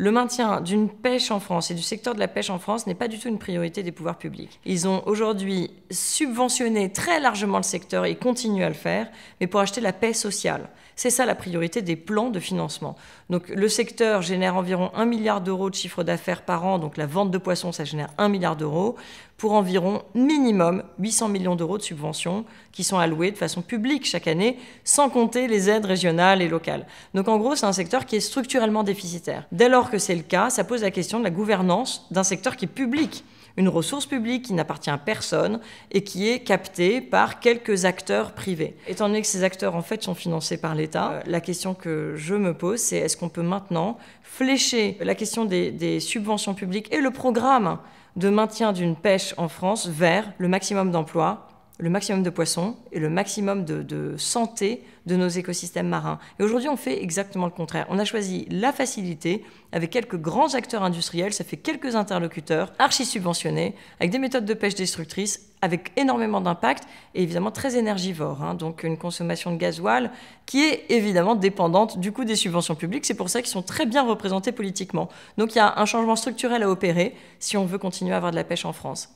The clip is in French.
Le maintien d'une pêche en France et du secteur de la pêche en France n'est pas du tout une priorité des pouvoirs publics. Ils ont aujourd'hui subventionné très largement le secteur et continuent à le faire, mais pour acheter la paix sociale. C'est ça la priorité des plans de financement. Donc le secteur génère environ 1 milliard d'euros de chiffre d'affaires par an, donc la vente de poissons, ça génère 1 milliard d'euros, pour environ minimum 800 millions d'euros de subventions qui sont allouées de façon publique chaque année, sans compter les aides régionales et locales. Donc en gros, c'est un secteur qui est structurellement déficitaire. Dès que c'est le cas, ça pose la question de la gouvernance d'un secteur qui est public, une ressource publique qui n'appartient à personne et qui est captée par quelques acteurs privés. Étant donné que ces acteurs en fait sont financés par l'État, la question que je me pose c'est est-ce qu'on peut maintenant flécher la question des subventions publiques et le programme de maintien d'une pêche en France vers le maximum d'emplois le maximum de poissons et le maximum de, santé de nos écosystèmes marins. Et aujourd'hui, on fait exactement le contraire. On a choisi la facilité avec quelques grands acteurs industriels, ça fait quelques interlocuteurs, archi subventionnés, avec des méthodes de pêche destructrices, avec énormément d'impact et évidemment très énergivores, hein. donc une consommation de gasoil qui est évidemment dépendante du coût des subventions publiques. C'est pour ça qu'ils sont très bien représentés politiquement. Donc il y a un changement structurel à opérer si on veut continuer à avoir de la pêche en France.